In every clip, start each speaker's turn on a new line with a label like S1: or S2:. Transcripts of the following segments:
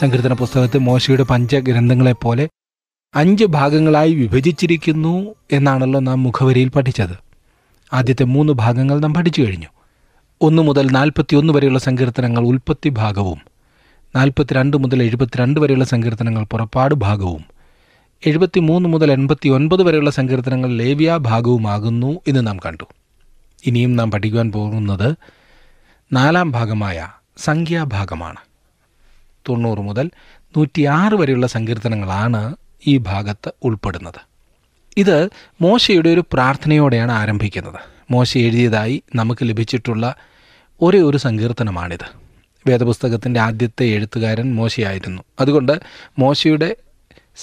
S1: സങ്കീർത്തന പുസ്തകത്തെ മോശയുടെ പഞ്ചഗ്രന്ഥങ്ങളെപ്പോലെ അഞ്ച് ഭാഗങ്ങളായി വിഭജിച്ചിരിക്കുന്നു എന്നാണല്ലോ നാം മുഖവരിയിൽ പഠിച്ചത് ആദ്യത്തെ മൂന്ന് ഭാഗങ്ങൾ നാം പഠിച്ചു കഴിഞ്ഞു ഒന്ന് മുതൽ നാൽപ്പത്തിയൊന്ന് വരെയുള്ള സങ്കീർത്തനങ്ങൾ ഉൽപ്പത്തി ഭാഗവും നാൽപ്പത്തിരണ്ട് മുതൽ എഴുപത്തിരണ്ട് വരെയുള്ള സങ്കീർത്തനങ്ങൾ പുറപ്പാട് ഭാഗവും എഴുപത്തി മൂന്ന് മുതൽ എൺപത്തി ഒൻപത് വരെയുള്ള സങ്കീർത്തനങ്ങൾ ലേവ്യ ഭാഗവുമാകുന്നു എന്ന് നാം കണ്ടു ഇനിയും നാം പഠിക്കുവാൻ പോകുന്നത് നാലാം ഭാഗമായ സംഖ്യാഭാഗമാണ് തൊണ്ണൂറ് മുതൽ നൂറ്റിയാറ് വരെയുള്ള സങ്കീർത്തനങ്ങളാണ് ഈ ഭാഗത്ത് ഉൾപ്പെടുന്നത് ഇത് മോശയുടെ ഒരു പ്രാർത്ഥനയോടെയാണ് ആരംഭിക്കുന്നത് മോശ എഴുതിയതായി നമുക്ക് ലഭിച്ചിട്ടുള്ള ഒരേ ഒരു സങ്കീർത്തനമാണിത് വേദപുസ്തകത്തിൻ്റെ ആദ്യത്തെ എഴുത്തുകാരൻ മോശയായിരുന്നു അതുകൊണ്ട് മോശയുടെ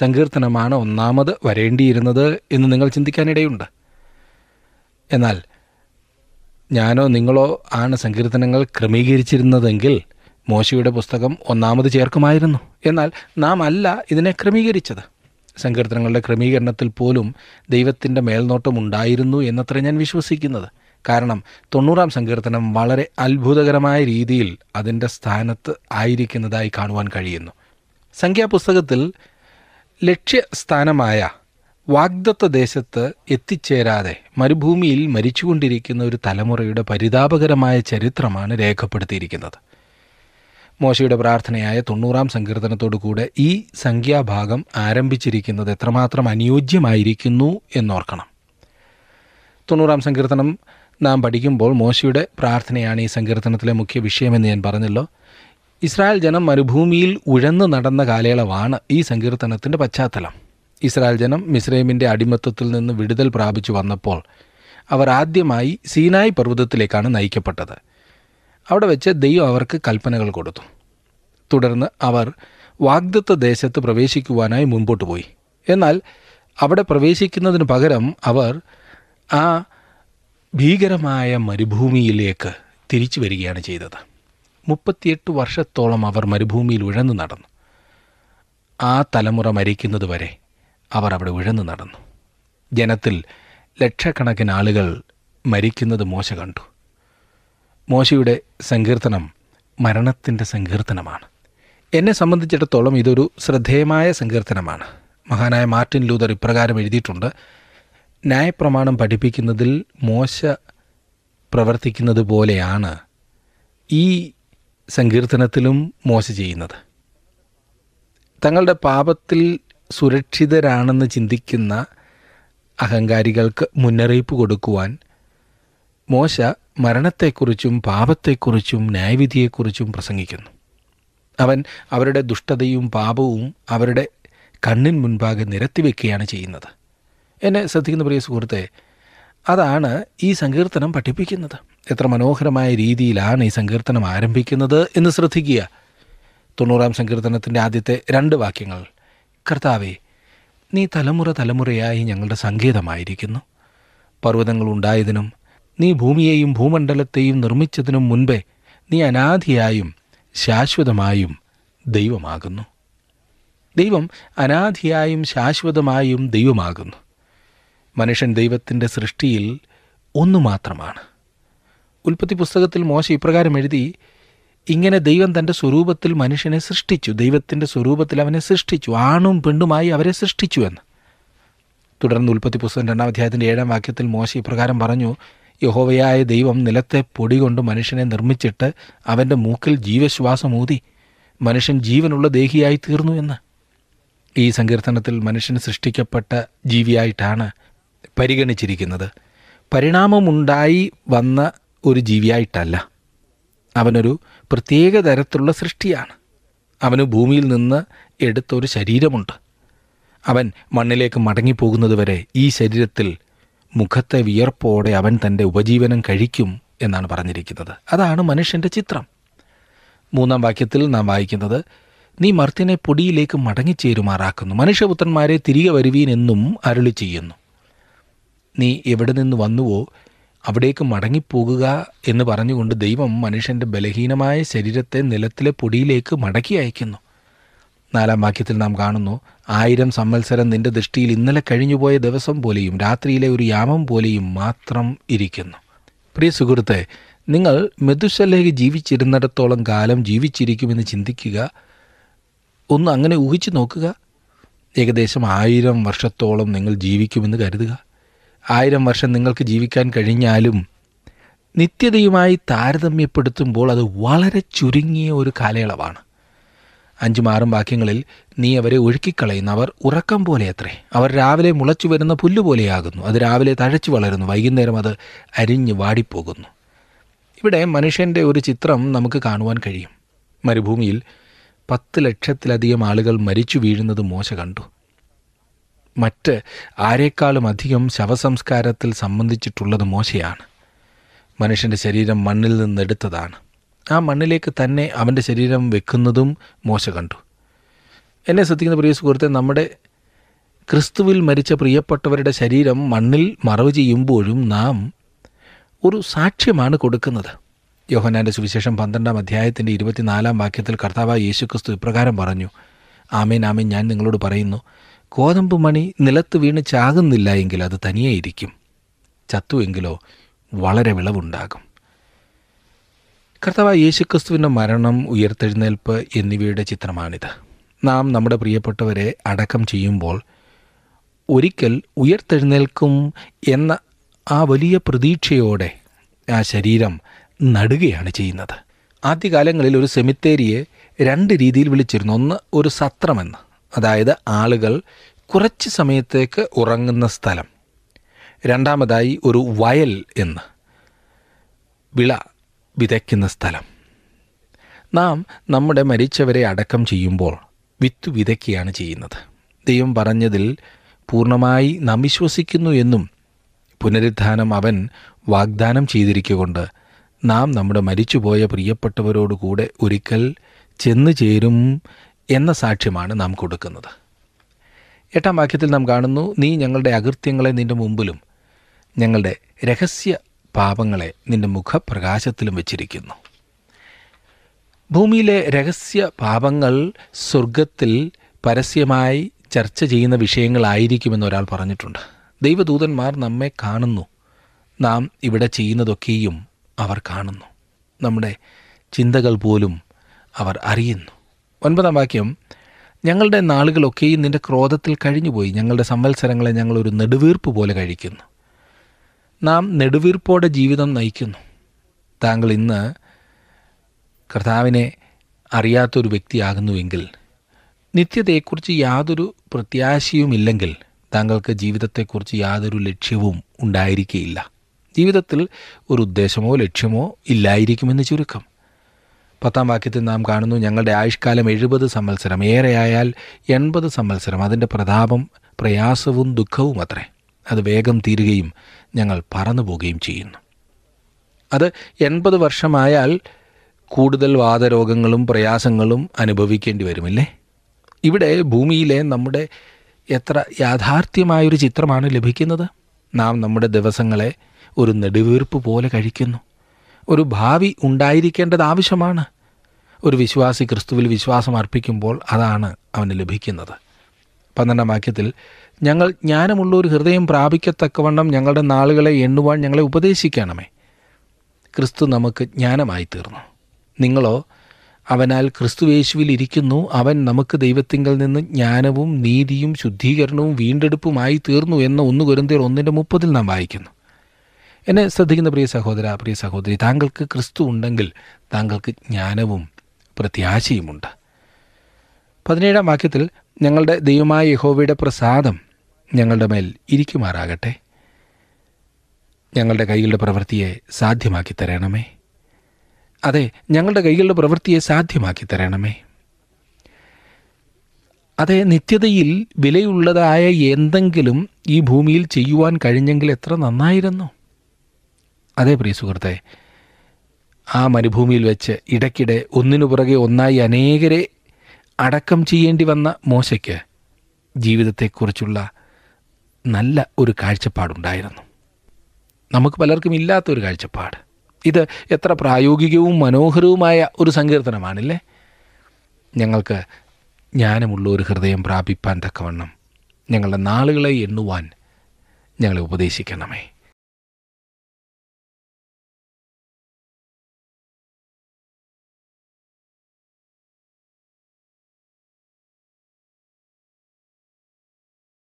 S1: സങ്കീർത്തനമാണ് ഒന്നാമത് വരേണ്ടിയിരുന്നത് എന്ന് നിങ്ങൾ ചിന്തിക്കാനിടയുണ്ട് എന്നാൽ ഞാനോ നിങ്ങളോ ആണ് സങ്കീർത്തനങ്ങൾ ക്രമീകരിച്ചിരുന്നതെങ്കിൽ മോശയുടെ പുസ്തകം ഒന്നാമത് ചേർക്കുമായിരുന്നു എന്നാൽ നാം അല്ല ഇതിനെ ക്രമീകരിച്ചത് സങ്കീർത്തനങ്ങളുടെ ക്രമീകരണത്തിൽ പോലും ദൈവത്തിൻ്റെ മേൽനോട്ടം ഉണ്ടായിരുന്നു എന്നത്ര ഞാൻ വിശ്വസിക്കുന്നത് കാരണം തൊണ്ണൂറാം സങ്കീർത്തനം വളരെ അത്ഭുതകരമായ രീതിയിൽ അതിൻ്റെ സ്ഥാനത്ത് ആയിരിക്കുന്നതായി കാണുവാൻ കഴിയുന്നു സംഖ്യാപുസ്തകത്തിൽ ലക്ഷ്യസ്ഥാനമായ വാഗ്ദത്ത ദേശത്ത് എത്തിച്ചേരാതെ മരുഭൂമിയിൽ മരിച്ചുകൊണ്ടിരിക്കുന്ന ഒരു തലമുറയുടെ പരിതാപകരമായ ചരിത്രമാണ് രേഖപ്പെടുത്തിയിരിക്കുന്നത് മോശയുടെ പ്രാർത്ഥനയായ തൊണ്ണൂറാം സങ്കീർത്തനത്തോടുകൂടെ ഈ സംഖ്യാഭാഗം ആരംഭിച്ചിരിക്കുന്നത് എത്രമാത്രം അനുയോജ്യമായിരിക്കുന്നു എന്നോർക്കണം തൊണ്ണൂറാം സങ്കീർത്തനം നാം പഠിക്കുമ്പോൾ മോശയുടെ പ്രാർത്ഥനയാണ് ഈ സങ്കീർത്തനത്തിലെ മുഖ്യ വിഷയമെന്ന് ഞാൻ പറഞ്ഞല്ലോ ഇസ്രായേൽ ജനം മരുഭൂമിയിൽ ഉഴന്നു നടന്ന കാലയളവാണ് ഈ സങ്കീർത്തനത്തിൻ്റെ പശ്ചാത്തലം ഇസ്രായേൽ ജനം മിസ്രൈമിൻ്റെ അടിമത്തത്തിൽ നിന്ന് വിടുതൽ പ്രാപിച്ചു വന്നപ്പോൾ അവർ ആദ്യമായി സീനായ് പർവ്വതത്തിലേക്കാണ് നയിക്കപ്പെട്ടത് അവിടെ വെച്ച് ദൈവം അവർക്ക് കൽപ്പനകൾ കൊടുത്തു തുടർന്ന് അവർ വാഗ്ദത്ത ദേശത്ത് പ്രവേശിക്കുവാനായി മുൻപോട്ട് പോയി എന്നാൽ അവിടെ പ്രവേശിക്കുന്നതിന് പകരം അവർ ആ ഭീകരമായ മരുഭൂമിയിലേക്ക് തിരിച്ചു വരികയാണ് ചെയ്തത് മുപ്പത്തിയെട്ട് വർഷത്തോളം അവർ മരുഭൂമിയിൽ ഉഴന്നു നടന്നു ആ തലമുറ മരിക്കുന്നത് വരെ അവർ അവിടെ ഉഴന്നു നടന്നു ജനത്തിൽ ലക്ഷക്കണക്കിന് ആളുകൾ മരിക്കുന്നത് മോശ കണ്ടു മോശയുടെ സങ്കീർത്തനം മരണത്തിൻ്റെ സങ്കീർത്തനമാണ് എന്നെ സംബന്ധിച്ചിടത്തോളം ഇതൊരു ശ്രദ്ധേയമായ സങ്കീർത്തനമാണ് മഹാനായ മാർട്ടിൻ ലൂതർ ഇപ്രകാരം എഴുതിയിട്ടുണ്ട് ന്യായപ്രമാണം പഠിപ്പിക്കുന്നതിൽ മോശ പ്രവർത്തിക്കുന്നത് പോലെയാണ് ഈ സങ്കീർത്തനത്തിലും മോശ ചെയ്യുന്നത് തങ്ങളുടെ പാപത്തിൽ സുരക്ഷിതരാണെന്ന് ചിന്തിക്കുന്ന അഹങ്കാരികൾക്ക് മുന്നറിയിപ്പ് കൊടുക്കുവാൻ മോശ മരണത്തെക്കുറിച്ചും പാപത്തെക്കുറിച്ചും ന്യായവിധിയെക്കുറിച്ചും പ്രസംഗിക്കുന്നു അവൻ അവരുടെ ദുഷ്ടതയും പാപവും അവരുടെ കണ്ണിൻ മുൻപാകെ നിരത്തിവെക്കുകയാണ് ചെയ്യുന്നത് എന്നെ ശ്രദ്ധിക്കുന്ന പ്രിയ സുഹൃത്തെ അതാണ് ഈ സങ്കീർത്തനം പഠിപ്പിക്കുന്നത് എത്ര മനോഹരമായ രീതിയിലാണ് ഈ സങ്കീർത്തനം ആരംഭിക്കുന്നത് എന്ന് ശ്രദ്ധിക്കുക തൊണ്ണൂറാം സങ്കീർത്തനത്തിൻ്റെ ആദ്യത്തെ രണ്ട് വാക്യങ്ങൾ കർത്താവേ നീ തലമുറ തലമുറയായി ഞങ്ങളുടെ സങ്കേതമായിരിക്കുന്നു പർവ്വതങ്ങൾ ഉണ്ടായതിനും നീ ഭൂമിയെയും ഭൂമണ്ഡലത്തെയും നിർമ്മിച്ചതിനും മുൻപേ നീ അനാദിയായും ശാശ്വതമായും ദൈവമാകുന്നു ദൈവം അനാദിയായും ശാശ്വതമായും ദൈവമാകുന്നു മനുഷ്യൻ ദൈവത്തിൻ്റെ സൃഷ്ടിയിൽ ഒന്നു മാത്രമാണ് ഉൽപ്പത്തി പുസ്തകത്തിൽ മോശ ഇപ്രകാരം എഴുതി ഇങ്ങനെ ദൈവം തൻ്റെ സ്വരൂപത്തിൽ മനുഷ്യനെ സൃഷ്ടിച്ചു ദൈവത്തിൻ്റെ സ്വരൂപത്തിൽ അവനെ സൃഷ്ടിച്ചു ആണും പെണ്ണുമായി അവരെ സൃഷ്ടിച്ചു എന്ന് തുടർന്ന് ഉൽപ്പത്തി പുസ്തകം രണ്ടാം അധ്യായത്തിൻ്റെ ഏഴാം വാക്യത്തിൽ മോശ ഇപ്രകാരം പറഞ്ഞു യഹോവയായ ദൈവം നിലത്തെ പൊടി കൊണ്ട് മനുഷ്യനെ നിർമ്മിച്ചിട്ട് അവൻ്റെ മൂക്കിൽ ജീവശ്വാസമൂതി മനുഷ്യൻ ജീവനുള്ള ദേഹിയായി തീർന്നു എന്ന് ഈ സങ്കീർത്തനത്തിൽ മനുഷ്യൻ സൃഷ്ടിക്കപ്പെട്ട ജീവിയായിട്ടാണ് പരിഗണിച്ചിരിക്കുന്നത് പരിണാമമുണ്ടായി വന്ന ഒരു ജീവിയായിട്ടല്ല അവനൊരു പ്രത്യേക തരത്തിലുള്ള സൃഷ്ടിയാണ് അവന് ഭൂമിയിൽ നിന്ന് എടുത്തൊരു ശരീരമുണ്ട് അവൻ മണ്ണിലേക്ക് മടങ്ങിപ്പോകുന്നതുവരെ ഈ ശരീരത്തിൽ മുഖത്തെ വിയർപ്പോടെ അവൻ തൻ്റെ ഉപജീവനം കഴിക്കും എന്നാണ് പറഞ്ഞിരിക്കുന്നത് അതാണ് മനുഷ്യൻ്റെ ചിത്രം മൂന്നാം വാക്യത്തിൽ നാം വായിക്കുന്നത് നീ മർത്തിനെ പൊടിയിലേക്ക് മടങ്ങിച്ചേരുമാറാക്കുന്നു മനുഷ്യപുത്രന്മാരെ തിരികെ വരുവീനെന്നും എന്നും അരുളി ചെയ്യുന്നു നീ എവിടെ നിന്ന് വന്നുവോ അവിടേക്ക് മടങ്ങിപ്പോകുക എന്ന് പറഞ്ഞുകൊണ്ട് ദൈവം മനുഷ്യൻ്റെ ബലഹീനമായ ശരീരത്തെ നിലത്തിലെ പൊടിയിലേക്ക് മടക്കി അയക്കുന്നു നാലാം വാക്യത്തിൽ നാം കാണുന്നു ആയിരം സംവത്സരം നിന്റെ ദൃഷ്ടിയിൽ ഇന്നലെ കഴിഞ്ഞുപോയ ദിവസം പോലെയും രാത്രിയിലെ ഒരു യാമം പോലെയും മാത്രം ഇരിക്കുന്നു പ്രിയ സുഹൃത്തെ നിങ്ങൾ മെതുശലേക്ക് ജീവിച്ചിരുന്നിടത്തോളം കാലം ജീവിച്ചിരിക്കുമെന്ന് ചിന്തിക്കുക ഒന്ന് അങ്ങനെ ഊഹിച്ചു നോക്കുക ഏകദേശം ആയിരം വർഷത്തോളം നിങ്ങൾ ജീവിക്കുമെന്ന് കരുതുക ആയിരം വർഷം നിങ്ങൾക്ക് ജീവിക്കാൻ കഴിഞ്ഞാലും നിത്യതയുമായി താരതമ്യപ്പെടുത്തുമ്പോൾ അത് വളരെ ചുരുങ്ങിയ ഒരു കാലയളവാണ് അഞ്ചും ആറും വാക്യങ്ങളിൽ നീ അവരെ അവർ ഉറക്കം പോലെ അത്രേ അവർ രാവിലെ മുളച്ചു വരുന്ന പുല്ലുപോലെയാകുന്നു അത് രാവിലെ തഴച്ചു വളരുന്നു വൈകുന്നേരം അത് അരിഞ്ഞ് വാടിപ്പോകുന്നു ഇവിടെ മനുഷ്യൻ്റെ ഒരു ചിത്രം നമുക്ക് കാണുവാൻ കഴിയും മരുഭൂമിയിൽ പത്ത് ലക്ഷത്തിലധികം ആളുകൾ മരിച്ചു വീഴുന്നത് മോശ കണ്ടു മറ്റ് ആരെക്കാളും അധികം ശവസംസ്കാരത്തിൽ സംബന്ധിച്ചിട്ടുള്ളത് മോശയാണ് മനുഷ്യൻ്റെ ശരീരം മണ്ണിൽ നിന്നെടുത്തതാണ് ആ മണ്ണിലേക്ക് തന്നെ അവൻ്റെ ശരീരം വെക്കുന്നതും മോശ കണ്ടു എന്നെ ശ്രദ്ധിക്കുന്ന പ്രിയ സുഹൃത്തെ നമ്മുടെ ക്രിസ്തുവിൽ മരിച്ച പ്രിയപ്പെട്ടവരുടെ ശരീരം മണ്ണിൽ മറവ് ചെയ്യുമ്പോഴും നാം ഒരു സാക്ഷ്യമാണ് കൊടുക്കുന്നത് യോഹനാൻ്റെ സുവിശേഷം പന്ത്രണ്ടാം അധ്യായത്തിൻ്റെ ഇരുപത്തിനാലാം വാക്യത്തിൽ യേശു യേശുക്രിസ്തു ഇപ്രകാരം പറഞ്ഞു ആമേൻ ആമേൻ ഞാൻ നിങ്ങളോട് പറയുന്നു കോതമ്പ് മണി നിലത്ത് വീണ് ചാകുന്നില്ല എങ്കിൽ അത് തനിയെ ഇരിക്കും ചത്തുവെങ്കിലോ വളരെ വിളവുണ്ടാകും കർത്താവ് യേശുക്രിസ്തുവിൻ്റെ മരണം ഉയർത്തെഴുന്നേൽപ്പ് എന്നിവയുടെ ചിത്രമാണിത് നാം നമ്മുടെ പ്രിയപ്പെട്ടവരെ അടക്കം ചെയ്യുമ്പോൾ ഒരിക്കൽ ഉയർത്തെഴുന്നേൽക്കും എന്ന ആ വലിയ പ്രതീക്ഷയോടെ ആ ശരീരം നടുകയാണ് ചെയ്യുന്നത് ആദ്യകാലങ്ങളിൽ ഒരു സെമിത്തേരിയെ രണ്ട് രീതിയിൽ വിളിച്ചിരുന്നു ഒന്ന് ഒരു സത്രമെന്ന് അതായത് ആളുകൾ കുറച്ച് സമയത്തേക്ക് ഉറങ്ങുന്ന സ്ഥലം രണ്ടാമതായി ഒരു വയൽ എന്ന് വിള വിതയ്ക്കുന്ന സ്ഥലം നാം നമ്മുടെ മരിച്ചവരെ അടക്കം ചെയ്യുമ്പോൾ വിത്ത് വിതയ്ക്കുകയാണ് ചെയ്യുന്നത് ദൈവം പറഞ്ഞതിൽ പൂർണ്ണമായി നാം വിശ്വസിക്കുന്നു എന്നും പുനരുദ്ധാനം അവൻ വാഗ്ദാനം ചെയ്തിരിക്കുകൊണ്ട് നാം നമ്മുടെ മരിച്ചുപോയ പ്രിയപ്പെട്ടവരോടുകൂടെ ഒരിക്കൽ ചെന്നു ചേരും എന്ന സാക്ഷ്യമാണ് നാം കൊടുക്കുന്നത് എട്ടാം വാക്യത്തിൽ നാം കാണുന്നു നീ ഞങ്ങളുടെ അകൃത്യങ്ങളെ നിൻ്റെ മുമ്പിലും ഞങ്ങളുടെ രഹസ്യ പാപങ്ങളെ നിന്റെ മുഖപ്രകാശത്തിലും വച്ചിരിക്കുന്നു ഭൂമിയിലെ രഹസ്യ പാപങ്ങൾ സ്വർഗത്തിൽ പരസ്യമായി ചർച്ച ചെയ്യുന്ന വിഷയങ്ങളായിരിക്കുമെന്ന് ഒരാൾ പറഞ്ഞിട്ടുണ്ട് ദൈവദൂതന്മാർ നമ്മെ കാണുന്നു നാം ഇവിടെ ചെയ്യുന്നതൊക്കെയും അവർ കാണുന്നു നമ്മുടെ ചിന്തകൾ പോലും അവർ അറിയുന്നു ഒൻപതാം വാക്യം ഞങ്ങളുടെ നാളുകളൊക്കെയും നിന്റെ ക്രോധത്തിൽ കഴിഞ്ഞുപോയി ഞങ്ങളുടെ സംവത്സരങ്ങളെ ഞങ്ങളൊരു നെടുവീർപ്പ് പോലെ കഴിക്കുന്നു നാം നെടുവീർപ്പോടെ ജീവിതം നയിക്കുന്നു താങ്കൾ ഇന്ന് കർത്താവിനെ അറിയാത്തൊരു വ്യക്തിയാകുന്നുവെങ്കിൽ നിത്യതയെക്കുറിച്ച് യാതൊരു പ്രത്യാശയുമില്ലെങ്കിൽ താങ്കൾക്ക് ജീവിതത്തെക്കുറിച്ച് യാതൊരു ലക്ഷ്യവും ഉണ്ടായിരിക്കുകയില്ല ജീവിതത്തിൽ ഒരു ഉദ്ദേശമോ ലക്ഷ്യമോ ഇല്ലായിരിക്കുമെന്ന് ചുരുക്കം പത്താം വാക്യത്തിൽ നാം കാണുന്നു ഞങ്ങളുടെ ആയുഷ്കാലം എഴുപത് സമ്മത്സരം ഏറെയായാൽ എൺപത് സമ്മത്സരം അതിൻ്റെ പ്രതാപം പ്രയാസവും ദുഃഖവും അത്രേ അത് വേഗം തീരുകയും ഞങ്ങൾ പറന്നു പോവുകയും ചെയ്യുന്നു അത് എൺപത് വർഷമായാൽ കൂടുതൽ വാദരോഗങ്ങളും പ്രയാസങ്ങളും അനുഭവിക്കേണ്ടി വരുമില്ലേ ഇവിടെ ഭൂമിയിലെ നമ്മുടെ എത്ര യാഥാർത്ഥ്യമായൊരു ചിത്രമാണ് ലഭിക്കുന്നത് നാം നമ്മുടെ ദിവസങ്ങളെ ഒരു നെടുവീർപ്പ് പോലെ കഴിക്കുന്നു ഒരു ഭാവി ഉണ്ടായിരിക്കേണ്ടത് ആവശ്യമാണ് ഒരു വിശ്വാസി ക്രിസ്തുവിൽ വിശ്വാസം അർപ്പിക്കുമ്പോൾ അതാണ് അവന് ലഭിക്കുന്നത് പന്ത്രണ്ടാം വാക്യത്തിൽ ഞങ്ങൾ ജ്ഞാനമുള്ള ഒരു ഹൃദയം പ്രാപിക്കത്തക്കവണ്ണം ഞങ്ങളുടെ നാളുകളെ എണ്ണുവാൻ ഞങ്ങളെ ഉപദേശിക്കണമേ ക്രിസ്തു നമുക്ക് ജ്ഞാനമായി തീർന്നു നിങ്ങളോ അവനാൽ ക്രിസ്തുവേശുവിൽ ഇരിക്കുന്നു അവൻ നമുക്ക് ദൈവത്തിങ്കൽ നിന്ന് ജ്ഞാനവും നീതിയും ശുദ്ധീകരണവും വീണ്ടെടുപ്പുമായി തീർന്നു എന്ന ഒന്ന് കുരുന്തിയർ ഒന്നിൻ്റെ മുപ്പതിൽ നാം വായിക്കുന്നു എന്നെ ശ്രദ്ധിക്കുന്ന പ്രിയ സഹോദര പ്രിയ സഹോദരി താങ്കൾക്ക് ക്രിസ്തു ഉണ്ടെങ്കിൽ താങ്കൾക്ക് ജ്ഞാനവും പ്രത്യാശയുമുണ്ട് പതിനേഴാം വാക്യത്തിൽ ഞങ്ങളുടെ ദൈവമായ യഹോവയുടെ പ്രസാദം ഞങ്ങളുടെ മേൽ ഇരിക്കുമാറാകട്ടെ ഞങ്ങളുടെ കൈകളുടെ പ്രവൃത്തിയെ സാധ്യമാക്കി തരണമേ അതെ ഞങ്ങളുടെ കൈകളുടെ പ്രവൃത്തിയെ സാധ്യമാക്കി തരണമേ അതെ നിത്യതയിൽ വിലയുള്ളതായ എന്തെങ്കിലും ഈ ഭൂമിയിൽ ചെയ്യുവാൻ കഴിഞ്ഞെങ്കിൽ എത്ര നന്നായിരുന്നു അതെ പ്രിയ സുഹൃത്തെ ആ മരുഭൂമിയിൽ വെച്ച് ഇടയ്ക്കിടെ ഒന്നിനു പുറകെ ഒന്നായി അനേകരെ അടക്കം ചെയ്യേണ്ടി വന്ന മോശയ്ക്ക് ജീവിതത്തെക്കുറിച്ചുള്ള നല്ല ഒരു കാഴ്ചപ്പാടുണ്ടായിരുന്നു നമുക്ക് പലർക്കും ഇല്ലാത്തൊരു കാഴ്ചപ്പാട് ഇത് എത്ര പ്രായോഗികവും മനോഹരവുമായ ഒരു സങ്കീർത്തനമാണല്ലേ ഞങ്ങൾക്ക് ജ്ഞാനമുള്ള ഒരു ഹൃദയം പ്രാപിപ്പാൻ തക്കവണ്ണം ഞങ്ങളുടെ നാളുകളെ എണ്ണുവാൻ ഞങ്ങളെ ഉപദേശിക്കണമേ